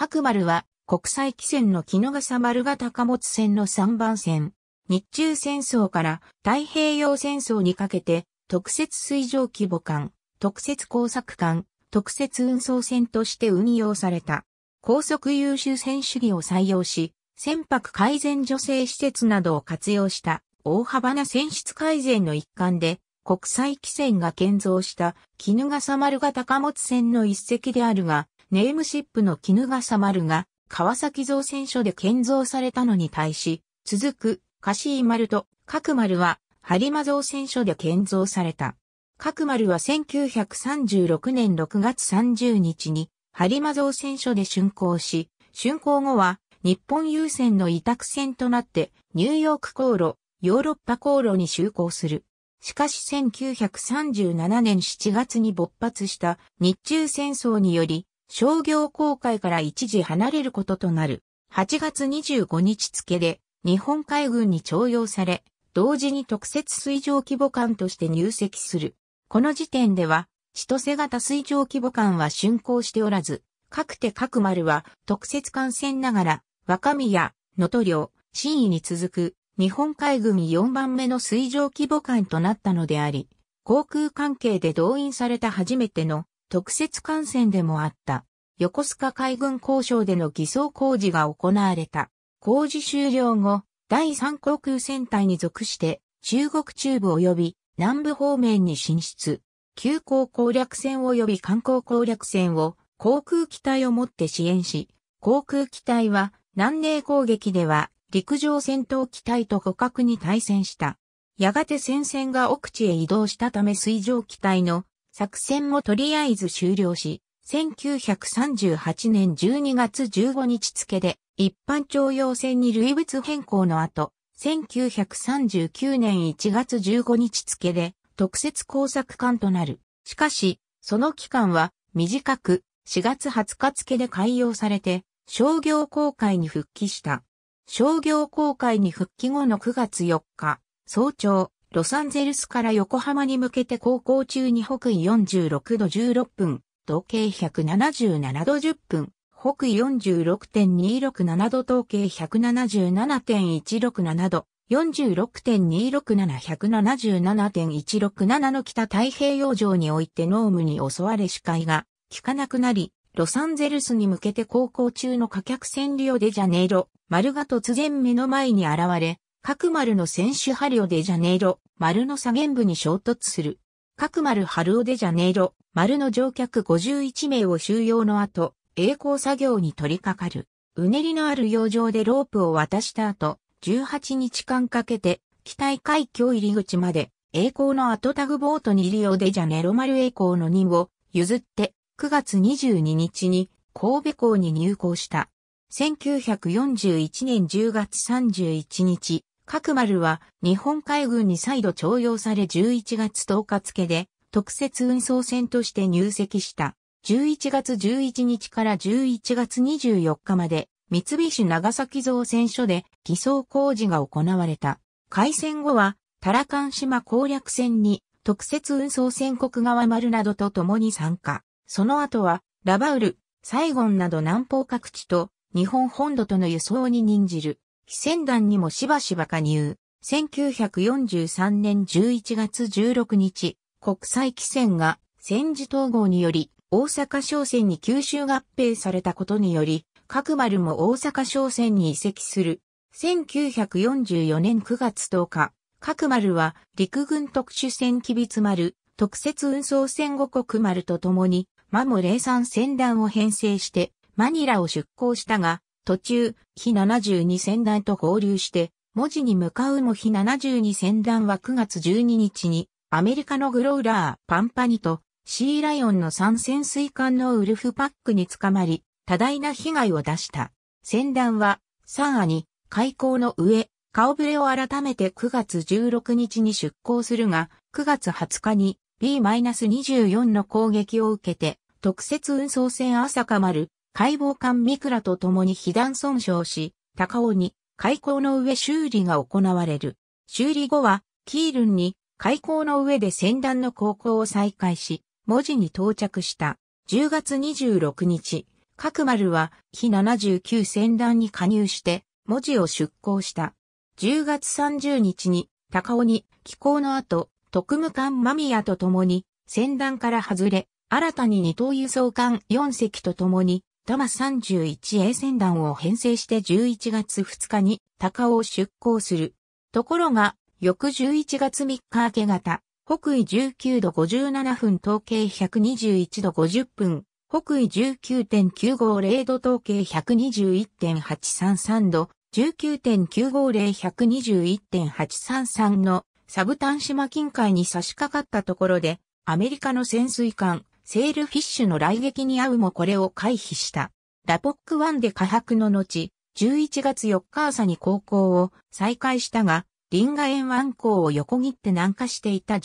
白丸は国際汽船の木ヶ笠丸が高松船の3番線。日中戦争から太平洋戦争にかけて特設水上規模艦、特設工作艦、特設運送船として運用された。高速優秀船主義を採用し、船舶改善助成施設などを活用した大幅な船室改善の一環で、国際汽船が建造した絹笠丸が高松船の一隻であるが、ネームシップの絹笠丸が川崎造船所で建造されたのに対し、続く、カシー丸と角丸は、播磨造船所で建造された。角丸は1936年6月30日に、播磨造船所で竣工し、竣工後は、日本郵船の委託船となって、ニューヨーク航路、ヨーロッパ航路に就航する。しかし1937年7月に勃発した日中戦争により商業公開から一時離れることとなる8月25日付で日本海軍に徴用され、同時に特設水上規模艦として入籍する。この時点では、千歳型水上規模艦は竣工しておらず、各手各丸は特設艦船ながら、若宮、能登領、新位に続く日本海軍4番目の水上規模艦となったのであり、航空関係で動員された初めての特設艦船でもあった、横須賀海軍交渉での偽装工事が行われた。工事終了後、第三航空戦隊に属して、中国中部及び南部方面に進出。急行攻略戦及び観光攻略戦を航空機体をもって支援し、航空機体は南寧攻撃では陸上戦闘機体と互角に対戦した。やがて戦線が奥地へ移動したため水上機体の作戦もとりあえず終了し、1938年12月15日付で一般徴用船に類物変更の後、1939年1月15日付で特設工作艦となる。しかし、その期間は短く4月20日付で開用されて商業公開に復帰した。商業公開に復帰後の9月4日、早朝、ロサンゼルスから横浜に向けて航行中に北緯46度16分、東経177度10分、北緯46.267度東経177.167度、46.267177.167の北太平洋上において濃霧に襲われ視界が効かなくなり、ロサンゼルスに向けて航行中の火客船リオデジャネイロ、丸が突然目の前に現れ、各丸の選手ハリオデジャネイロ、丸の左舷部に衝突する。各丸ハルオデジャネイロ、丸の乗客51名を収容の後、栄光作業に取り掛かる。うねりのある洋上でロープを渡した後、18日間かけて、機体海峡入り口まで、栄光の後タグボートにリオデジャネロ丸栄光の2を譲って、9月22日に神戸港に入港した。1941年10月31日、各丸は日本海軍に再度徴用され11月10日付で特設運送船として入籍した。11月11日から11月24日まで三菱長崎造船所で偽装工事が行われた。開戦後は、タラカン島攻略船に特設運送船国側丸などと共に参加。その後は、ラバウル、サイゴンなど南方各地と日本本土との輸送に任じる、非船団にもしばしば加入。1943年11月16日、国際汽船が戦時統合により、大阪商船に吸収合併されたことにより、各丸も大阪商船に移籍する。1944年9月10日、各丸は陸軍特殊船機密丸、特設運送船五国丸とともに、マも零産船団を編成して、マニラを出港したが、途中、非72船団と合流して、文字に向かうも非72船団は9月12日に、アメリカのグローラー、パンパニと、シーライオンの参潜水艦のウルフパックに捕まり、多大な被害を出した。船団は、サアに、開港の上、顔ぶれを改めて9月16日に出港するが、9月20日に B-24 の攻撃を受けて、特設運送船朝香丸、解剖艦ミクラと共に被弾損傷し、高尾に開口の上修理が行われる。修理後は、キールンに開口の上で戦団の航行を再開し、文字に到着した。10月26日、各丸は、非79戦団に加入して、文字を出港した。10月30日に、高尾に寄港の後、特務艦マミヤと共に、戦団から外れ、新たに二等輸送艦4隻と共に、タマ 31A 船団を編成して11月2日に高尾を出港する。ところが、翌11月3日明け方、北緯19度57分統計121度50分、北緯19.950度統計121.833度、19.950121.833のサブタン島近海に差し掛かったところで、アメリカの潜水艦セールフィッシュの来撃に遭うもこれを回避した。ラポック1で下白の後、11月4日朝に航行を再開したが、リンガ園湾港を横切って南下していた17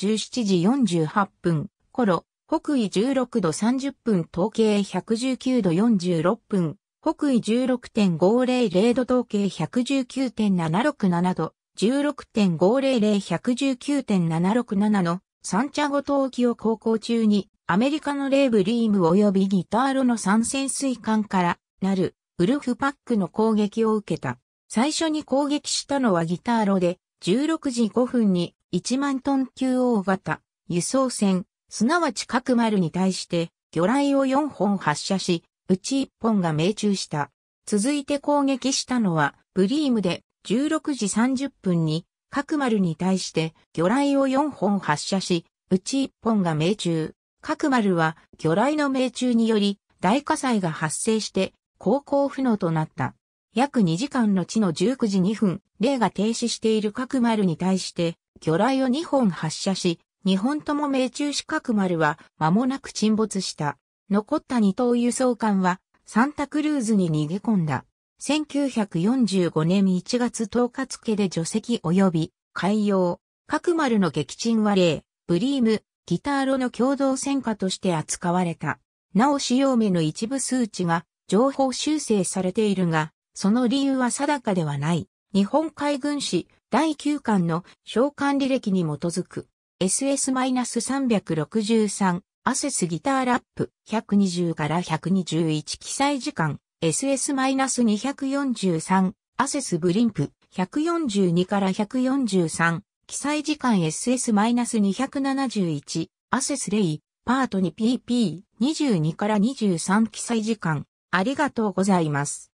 時48分頃、北緯16度30分統計119度46分、北緯16.500度統計119.767度、16.500119.767のサンチャゴ島沖を航行中にアメリカのレイブリーム及びギターロの三潜水艦からなるウルフパックの攻撃を受けた。最初に攻撃したのはギターロで、16時5分に1万トン級大型輸送船、すなわち各丸に対して魚雷を4本発射し、うち1本が命中した。続いて攻撃したのは、ブリームで16時30分に各丸に対して魚雷を4本発射し、うち1本が命中。各丸は魚雷の命中により大火災が発生して航行不能となった。約2時間の地の19時2分、霊が停止している各丸に対して魚雷を2本発射し、2本とも命中し各丸は間もなく沈没した。残った2等輸送艦はサンタクルーズに逃げ込んだ。1945年1月10日付で除籍及び海洋、各丸の撃沈は例、ブリーム、ギターロの共同戦果として扱われた。なお使用目の一部数値が情報修正されているが、その理由は定かではない。日本海軍史第9巻の召喚履歴に基づく SS-363 アセスギターラップ120から121記載時間 SS-243 アセスブリンプ142から143記載時間 SS-271、アセスレイ、パート 2PP22 から23記載時間、ありがとうございます。